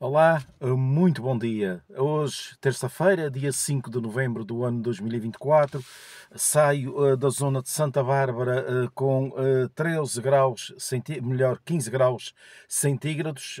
Olá, eh, muito bom dia. Hoje, terça-feira, dia 5 de novembro do ano 2024, saio uh, da zona de Santa Bárbara uh, com uh, 13 graus, melhor, 15 graus centígrados,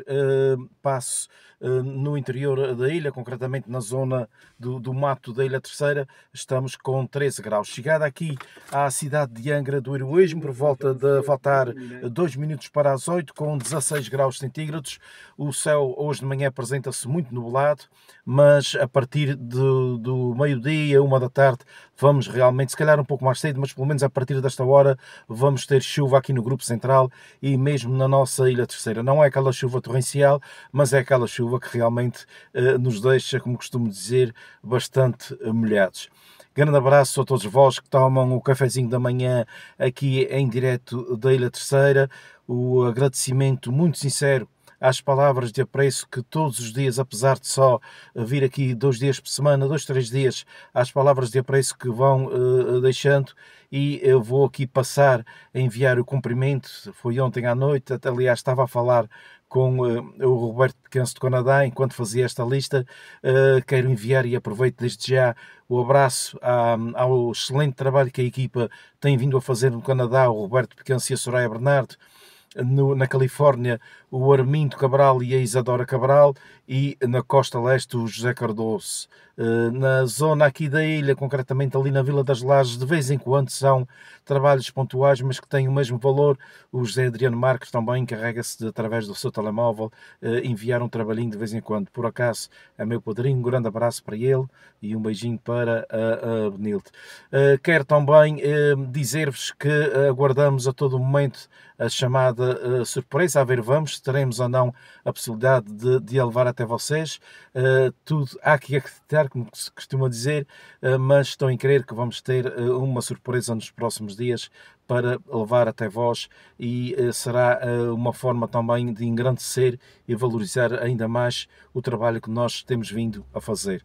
passo eh, no interior da ilha, concretamente na zona do, do mato da Ilha Terceira, estamos com 13 graus. Chegada aqui à cidade de Angra do Heroísmo, por volta de faltar 2 minutos para as 8, com 16 graus centígrados, o céu hoje de manhã apresenta-se muito nublado, mas a partir de, do meio-dia, uma da tarde, vamos realmente, se calhar um pouco mais cedo, mas pelo menos a partir desta hora vamos ter chuva aqui no Grupo Central e mesmo na nossa Ilha Terceira. Não é aquela chuva torrencial, mas é aquela chuva que realmente eh, nos deixa, como costumo dizer, bastante eh, molhados. Grande abraço a todos vós que tomam o cafezinho da manhã aqui em direto da Ilha Terceira. O agradecimento muito sincero às palavras de apreço que todos os dias, apesar de só eh, vir aqui dois dias por semana, dois, três dias, às palavras de apreço que vão uh, deixando e eu vou aqui passar a enviar o cumprimento. Foi ontem à noite, até, aliás, estava a falar com uh, o Roberto Pequense do Canadá, enquanto fazia esta lista, uh, quero enviar e aproveito desde já o abraço à, ao excelente trabalho que a equipa tem vindo a fazer no Canadá, o Roberto Pequense e a Soraya Bernardo, no, na Califórnia, o Arminto Cabral e a Isadora Cabral e na costa leste o José Cardoso. Eh, na zona aqui da ilha, concretamente ali na Vila das Lajes, de vez em quando são trabalhos pontuais, mas que têm o mesmo valor. O José Adriano Marques também encarrega-se de, através do seu telemóvel, eh, enviar um trabalhinho de vez em quando. Por acaso é meu padrinho, um grande abraço para ele e um beijinho para a, a Benilde. Eh, quero também dizer-vos que aguardamos a todo momento a chamada surpresa, a ver vamos, teremos ou não a possibilidade de, de a levar até vocês. Uh, tudo há que acreditar, como se costuma dizer, uh, mas estou em crer que vamos ter uh, uma surpresa nos próximos dias para levar até vós e será uma forma também de engrandecer e valorizar ainda mais o trabalho que nós temos vindo a fazer.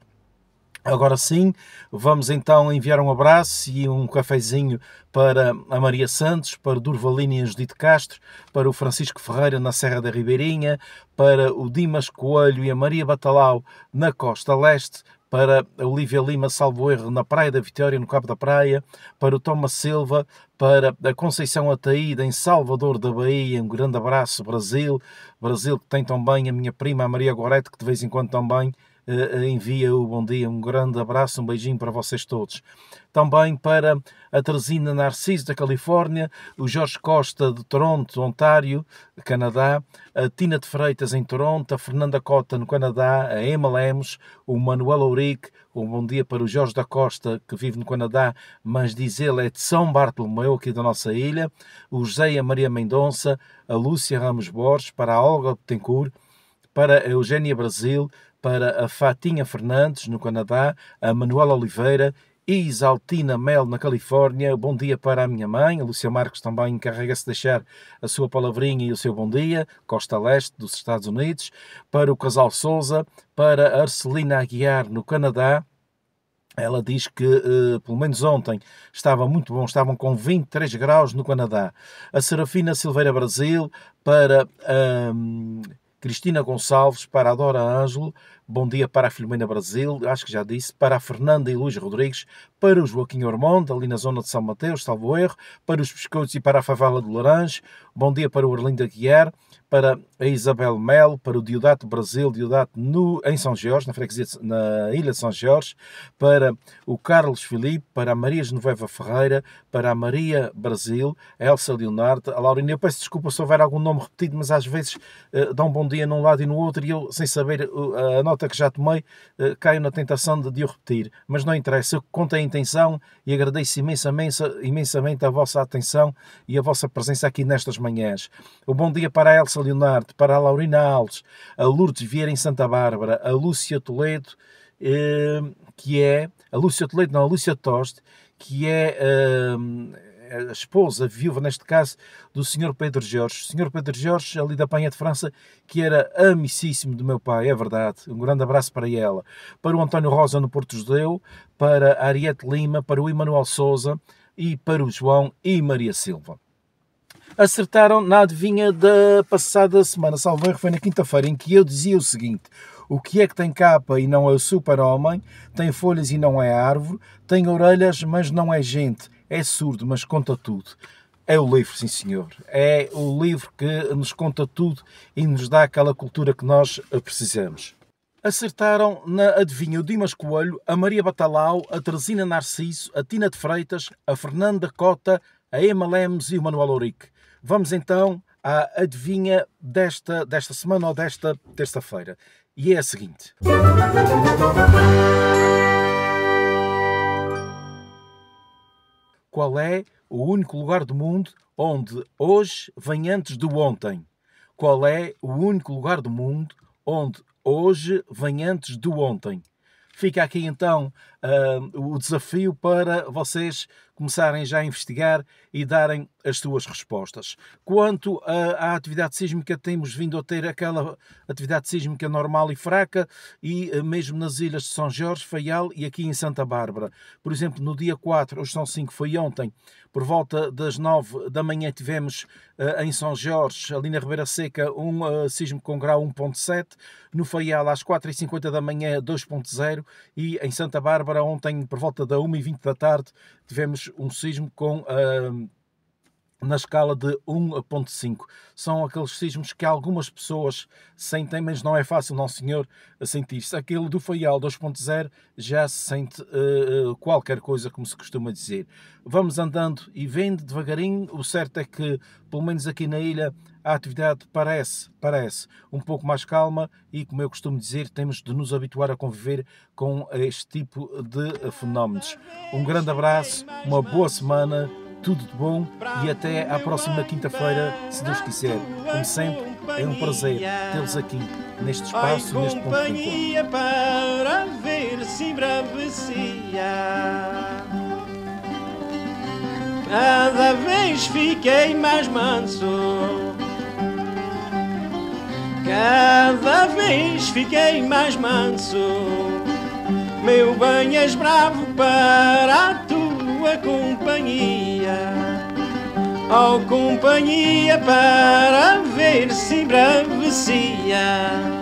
Agora sim, vamos então enviar um abraço e um cafezinho para a Maria Santos, para Durvalina e Judite Castro, para o Francisco Ferreira na Serra da Ribeirinha, para o Dimas Coelho e a Maria Batalau na Costa Leste, para a Olivia Lima Salvo Erro na Praia da Vitória, no Cabo da Praia, para o Thomas Silva, para a Conceição Ataída em Salvador da Bahia, um grande abraço, Brasil, Brasil que tem também a minha prima a Maria Gorete, que de vez em quando também eh, eh, envia o bom dia, um grande abraço, um beijinho para vocês todos. Também para a Teresina Narciso da Califórnia, o Jorge Costa de Toronto, Ontário, Canadá, a Tina de Freitas em Toronto, a Fernanda Cota no Canadá, a Emma Lemos, o Manuel Auric um bom dia para o Jorge da Costa, que vive no Canadá, mas diz ele é de São Bartolomeu, aqui da nossa ilha, o José e a Maria Mendonça, a Lúcia Ramos Borges, para a Olga Betancourt, para a Eugênia Brasil, para a Fatinha Fernandes, no Canadá, a Manuela Oliveira Isaltina Mel, na Califórnia. Bom dia para a minha mãe. A Lúcia Marcos também encarrega-se de deixar a sua palavrinha e o seu bom dia. Costa Leste, dos Estados Unidos. Para o casal Souza. Para a Arcelina Aguiar, no Canadá. Ela diz que, eh, pelo menos ontem, estava muito bom, estavam com 23 graus no Canadá. A Serafina Silveira Brasil, para. Um, Cristina Gonçalves para Adora Ângelo Bom dia para a Filomena Brasil, acho que já disse, para a Fernanda e Luís Rodrigues, para o Joaquim Ormonde, ali na zona de São Mateus, salvo erro, para os Pescoços e para a Favela do Laranjo. Bom dia para o Arlindo Aguiar, para a Isabel Melo, para o Diodato Brasil, Diodato no, em São Jorge, na freguesia, na Ilha de São Jorge, para o Carlos Filipe, para a Maria Genoveva Ferreira, para a Maria Brasil, a Elsa Leonardo, a Laurina. Eu peço desculpa se houver algum nome repetido, mas às vezes uh, eh, dá um bom dia num lado e no outro e eu, sem saber uh, a nota nota que já tomei, eh, caio na tentação de, de o repetir, mas não interessa, eu conto a intenção e agradeço imensamente, imensamente a vossa atenção e a vossa presença aqui nestas manhãs. O bom dia para a Elsa Leonardo, para a Laurina Alves, a Lourdes Vieira em Santa Bárbara, a Lúcia Toledo, eh, que é, a Lúcia Toledo, não, a Lúcia Toste, que é eh, a esposa, viúva neste caso, do Sr. Pedro Jorge. Sr. Pedro Jorge, ali da Penha de França, que era amicíssimo do meu pai, é verdade. Um grande abraço para ela. Para o António Rosa no Porto Judeu, para a Ariete Lima, para o Emanuel Souza e para o João e Maria Silva acertaram na adivinha da passada semana, salvo erro, foi na quinta-feira, em que eu dizia o seguinte: o que é que tem capa e não é o super-homem, tem folhas e não é árvore, tem orelhas, mas não é gente, é surdo, mas conta tudo. É o livro, sim senhor. É o livro que nos conta tudo e nos dá aquela cultura que nós eh, precisamos. Acertaram na adivinha o Dimas Coelho, a Maria Batalau, a Teresina Narciso, a Tina de Freitas, a Fernanda Cota, a Emma Lemes e o Manuel Ourique. Vamos então à adivinha desta, desta semana ou desta terça-feira. E é a seguinte. qual é o único lugar do mundo onde hoje vem antes do ontem? Qual é o único lugar do mundo onde hoje vem antes do ontem? Fica aqui então uh, o desafio para vocês começarem já a investigar e darem as suas respostas. Quanto à, à atividade sísmica, temos vindo a ter aquela atividade sísmica normal e fraca, e uh, mesmo nas ilhas de São Jorge, Faial e aqui em Santa Bárbara. Por exemplo, no dia 4, hoje são 5, foi ontem, por volta das 9 da manhã tivemos uh, em São Jorge, ali na Ribeira Seca, um uh, sismo com grau 1.7, no Faial às 4h50 da manhã 2.0 e em Santa Bárbara Bárbara, ontem, por volta da 1h20 da tarde, tivemos um sismo com. Uh, na escala de 1.5. São aqueles sismos que algumas pessoas sentem, mas não é fácil, não senhor, sentir-se. Aquele do Faial 2.0 já se sente uh, qualquer coisa, como se costuma dizer. Vamos andando e vendo devagarinho. O certo é que, pelo menos aqui na ilha, a atividade parece, parece um pouco mais calma e, como eu costumo dizer, temos de nos habituar a conviver com este tipo de fenómenos. Um grande abraço, uma boa semana, tudo de bom e até à próxima quinta-feira, se Deus quiser. Como sempre, é um prazer tê-los aqui, neste espaço, neste ponto de encontro. Cada vez fiquei mais manso Cada vez fiquei mais manso, meu bem, és bravo para a tua companhia. Oh, companhia, para ver se embravecia.